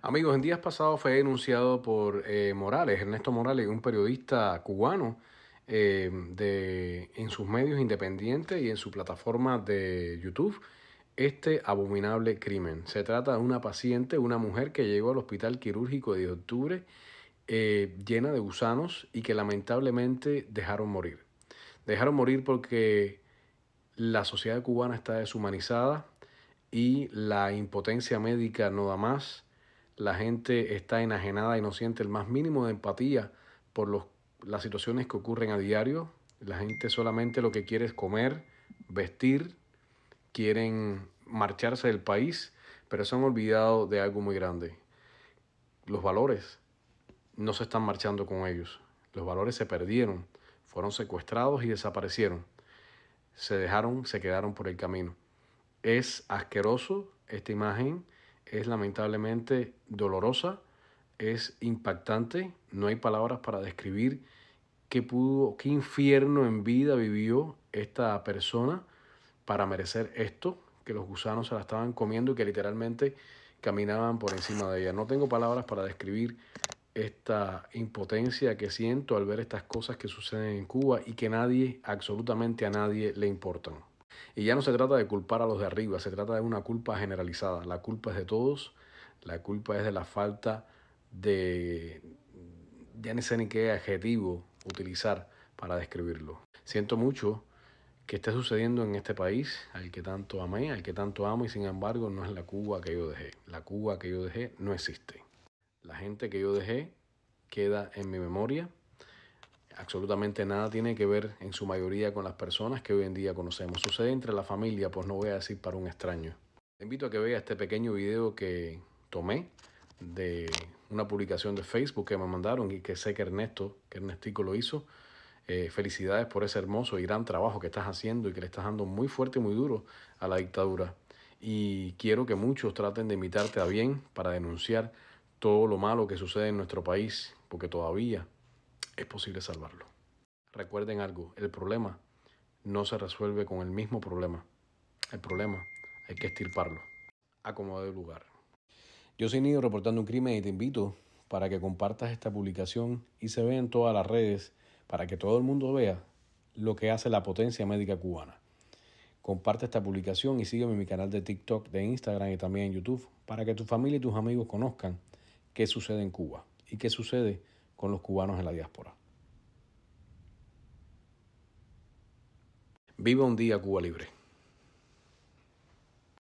Amigos, en días pasados fue denunciado por eh, Morales, Ernesto Morales, un periodista cubano, eh, de, en sus medios independientes y en su plataforma de YouTube, este abominable crimen. Se trata de una paciente, una mujer que llegó al hospital quirúrgico de octubre eh, llena de gusanos y que lamentablemente dejaron morir. Dejaron morir porque la sociedad cubana está deshumanizada y la impotencia médica no da más la gente está enajenada y no siente el más mínimo de empatía por las situaciones que ocurren a diario. La gente solamente lo que quiere es comer, vestir, quieren marcharse del país, pero se han olvidado de algo muy grande. Los valores no se están marchando con ellos. Los valores se perdieron, fueron secuestrados y desaparecieron. Se dejaron, se quedaron por el camino. Es asqueroso esta imagen es lamentablemente dolorosa, es impactante, no hay palabras para describir qué pudo, qué infierno en vida vivió esta persona para merecer esto, que los gusanos se la estaban comiendo y que literalmente caminaban por encima de ella. No tengo palabras para describir esta impotencia que siento al ver estas cosas que suceden en Cuba y que nadie, absolutamente a nadie, le importan. Y ya no se trata de culpar a los de arriba, se trata de una culpa generalizada. La culpa es de todos, la culpa es de la falta de, ya ni sé ni qué adjetivo utilizar para describirlo. Siento mucho que esté sucediendo en este país, al que tanto amé, al que tanto amo, y sin embargo no es la Cuba que yo dejé. La Cuba que yo dejé no existe. La gente que yo dejé queda en mi memoria absolutamente nada tiene que ver en su mayoría con las personas que hoy en día conocemos. Sucede entre la familia, pues no voy a decir para un extraño. Te invito a que veas este pequeño video que tomé de una publicación de Facebook que me mandaron y que sé que Ernesto, que Ernestico lo hizo. Eh, felicidades por ese hermoso y gran trabajo que estás haciendo y que le estás dando muy fuerte y muy duro a la dictadura. Y quiero que muchos traten de imitarte a bien para denunciar todo lo malo que sucede en nuestro país, porque todavía es posible salvarlo. Recuerden algo, el problema no se resuelve con el mismo problema. El problema hay que estirparlo, acomodar el lugar. Yo soy Nido reportando un crimen y te invito para que compartas esta publicación y se vea en todas las redes para que todo el mundo vea lo que hace la potencia médica cubana. Comparte esta publicación y sígueme en mi canal de TikTok, de Instagram y también en YouTube para que tu familia y tus amigos conozcan qué sucede en Cuba y qué sucede con los cubanos en la diáspora. Viva un día Cuba Libre.